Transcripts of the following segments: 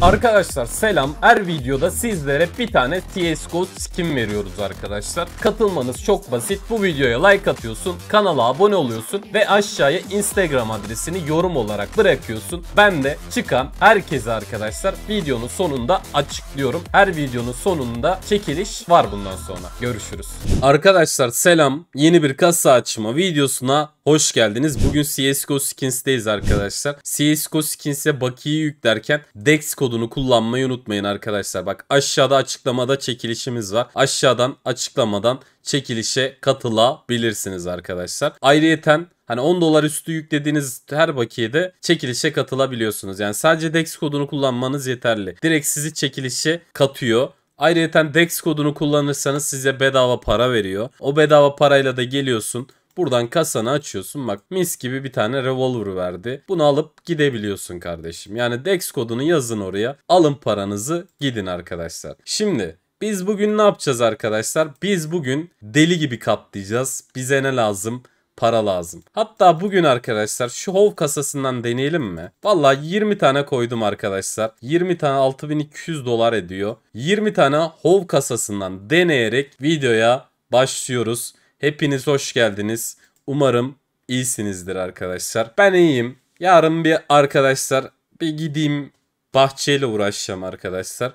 Arkadaşlar selam. Her videoda sizlere bir tane CSGO skin veriyoruz arkadaşlar. Katılmanız çok basit. Bu videoya like atıyorsun, kanala abone oluyorsun ve aşağıya Instagram adresini yorum olarak bırakıyorsun. Ben de çıkan herkese arkadaşlar videonun sonunda açıklıyorum. Her videonun sonunda çekiliş var bundan sonra. Görüşürüz. Arkadaşlar selam. Yeni bir kasa açma videosuna Hoş geldiniz. Bugün CSGO Skins'teyiz arkadaşlar. CSGO Skins'e bakiyi yüklerken DEX kodunu kullanmayı unutmayın arkadaşlar. Bak aşağıda açıklamada çekilişimiz var. Aşağıdan açıklamadan çekilişe katılabilirsiniz arkadaşlar. Ayrıyeten Hani 10 dolar üstü yüklediğiniz her bakiyede çekilişe katılabiliyorsunuz. Yani sadece DEX kodunu kullanmanız yeterli. Direkt sizi çekilişe katıyor. Ayrıyeten DEX kodunu kullanırsanız size bedava para veriyor. O bedava parayla da geliyorsun. Buradan kasanı açıyorsun. Bak mis gibi bir tane revolver verdi. Bunu alıp gidebiliyorsun kardeşim. Yani Dex kodunu yazın oraya. Alın paranızı gidin arkadaşlar. Şimdi biz bugün ne yapacağız arkadaşlar? Biz bugün deli gibi katlayacağız. Bize ne lazım? para lazım. Hatta bugün arkadaşlar şu hov kasasından deneyelim mi? Valla 20 tane koydum arkadaşlar. 20 tane 6200 dolar ediyor. 20 tane hov kasasından deneyerek videoya başlıyoruz. Hepiniz hoş geldiniz. Umarım iyisinizdir arkadaşlar. Ben iyiyim. Yarın bir arkadaşlar bir gideyim bahçeyle uğraşacağım arkadaşlar.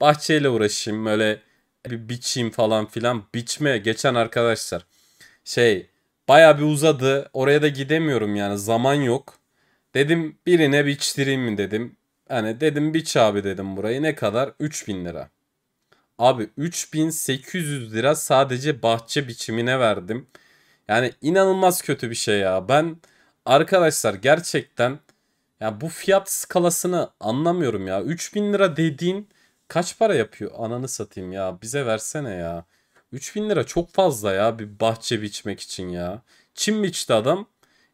Bahçeyle uğraşayım böyle bir biçeyim falan filan. Biçme geçen arkadaşlar şey baya bir uzadı. Oraya da gidemiyorum yani zaman yok. Dedim birine biçtireyim mi dedim. Hani dedim biç abi dedim burayı ne kadar? 3000 lira. Abi 3800 lira sadece bahçe biçimine verdim. Yani inanılmaz kötü bir şey ya. Ben arkadaşlar gerçekten ya bu fiyat skalasını anlamıyorum ya. 3000 lira dediğin kaç para yapıyor? Ananı satayım ya. Bize versene ya. 3000 lira çok fazla ya bir bahçe biçmek için ya. Çim biçti adam.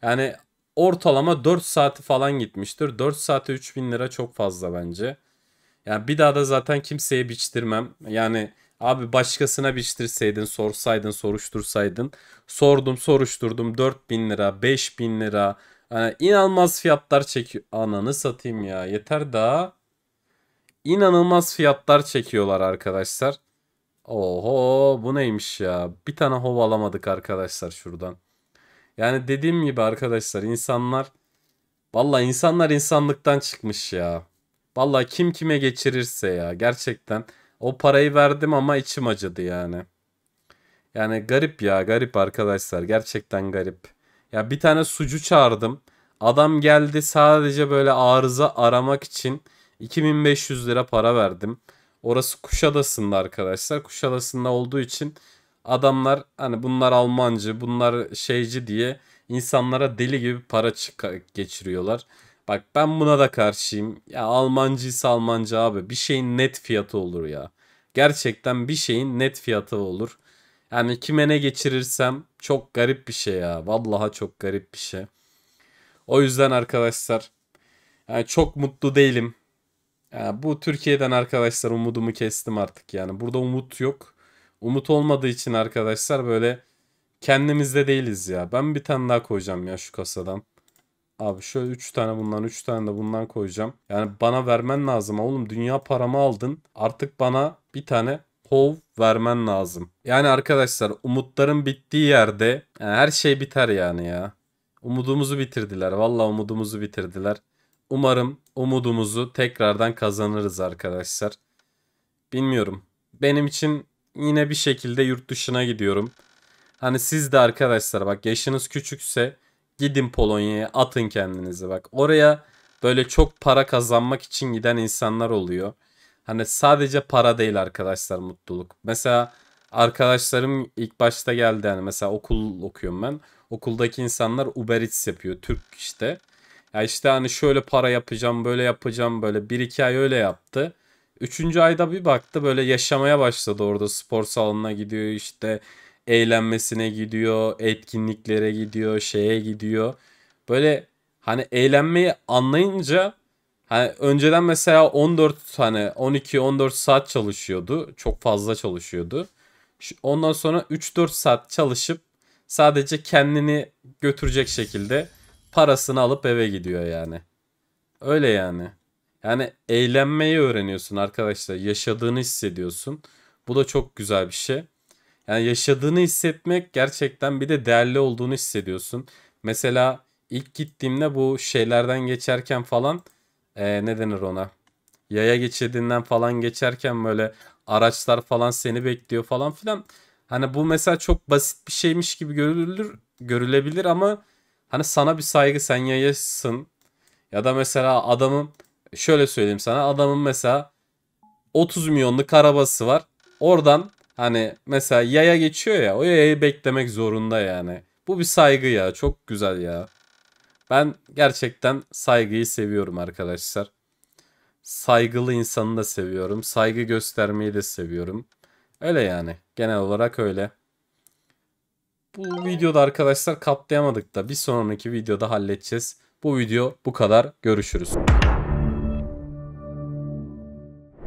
Yani ortalama 4 saati falan gitmiştir. 4 saate 3000 lira çok fazla bence. Yani bir daha da zaten kimseye biçtirmem. Yani abi başkasına biçtirseydin, sorsaydın, soruştursaydın. Sordum, soruşturdum. 4000 lira, 5000 lira. Yani inanılmaz fiyatlar çekiyor. Ananı satayım ya. Yeter daha. İnanılmaz fiyatlar çekiyorlar arkadaşlar. Oho bu neymiş ya. Bir tane hov alamadık arkadaşlar şuradan. Yani dediğim gibi arkadaşlar insanlar... Valla insanlar insanlıktan çıkmış ya. Valla kim kime geçirirse ya gerçekten o parayı verdim ama içim acıdı yani. Yani garip ya garip arkadaşlar gerçekten garip. Ya bir tane sucu çağırdım. Adam geldi sadece böyle arıza aramak için 2500 lira para verdim. Orası Kuşadası'nda arkadaşlar. Kuşadası'nda olduğu için adamlar hani bunlar Almancı bunlar şeyci diye insanlara deli gibi para geçiriyorlar. Bak ben buna da karşıyım. Ya Almancıysa Almanca abi. Bir şeyin net fiyatı olur ya. Gerçekten bir şeyin net fiyatı olur. Yani kime ne geçirirsem çok garip bir şey ya. Vallahi çok garip bir şey. O yüzden arkadaşlar yani çok mutlu değilim. Yani bu Türkiye'den arkadaşlar umudumu kestim artık yani. Burada umut yok. Umut olmadığı için arkadaşlar böyle kendimizde değiliz ya. Ben bir tane daha koyacağım ya şu kasadan. Abi şöyle 3 tane bundan 3 tane de bundan koyacağım. Yani bana vermen lazım oğlum. Dünya paramı aldın. Artık bana bir tane hov vermen lazım. Yani arkadaşlar umutların bittiği yerde yani her şey biter yani ya. Umudumuzu bitirdiler. Valla umudumuzu bitirdiler. Umarım umudumuzu tekrardan kazanırız arkadaşlar. Bilmiyorum. Benim için yine bir şekilde yurt dışına gidiyorum. Hani siz de arkadaşlar bak yaşınız küçükse Gidin Polonya'ya atın kendinizi bak. Oraya böyle çok para kazanmak için giden insanlar oluyor. Hani sadece para değil arkadaşlar mutluluk. Mesela arkadaşlarım ilk başta geldi yani mesela okul okuyorum ben. Okuldaki insanlar Uber Eats yapıyor Türk işte. Ya işte hani şöyle para yapacağım böyle yapacağım böyle bir iki ay öyle yaptı. Üçüncü ayda bir baktı böyle yaşamaya başladı orada spor salonuna gidiyor işte eğlenmesine gidiyor, etkinliklere gidiyor, şeye gidiyor. Böyle hani eğlenmeyi anlayınca hani önceden mesela 14 hani 12-14 saat çalışıyordu. Çok fazla çalışıyordu. Ondan sonra 3-4 saat çalışıp sadece kendini götürecek şekilde parasını alıp eve gidiyor yani. Öyle yani. Yani eğlenmeyi öğreniyorsun arkadaşlar. Yaşadığını hissediyorsun. Bu da çok güzel bir şey. Yani yaşadığını hissetmek gerçekten bir de değerli olduğunu hissediyorsun. Mesela ilk gittiğimde bu şeylerden geçerken falan e, ne denir ona? Yaya geçidinden falan geçerken böyle araçlar falan seni bekliyor falan filan. Hani bu mesela çok basit bir şeymiş gibi görülür, görülebilir ama hani sana bir saygı sen yayasın. Ya da mesela adamın şöyle söyleyeyim sana adamın mesela 30 milyonluk arabası var. Oradan Hani mesela yaya geçiyor ya o yayayı beklemek zorunda yani. Bu bir saygı ya çok güzel ya. Ben gerçekten saygıyı seviyorum arkadaşlar. Saygılı insanı da seviyorum. Saygı göstermeyi de seviyorum. Öyle yani. Genel olarak öyle. Bu videoda arkadaşlar kaplayamadık da bir sonraki videoda halledeceğiz. Bu video bu kadar. Görüşürüz.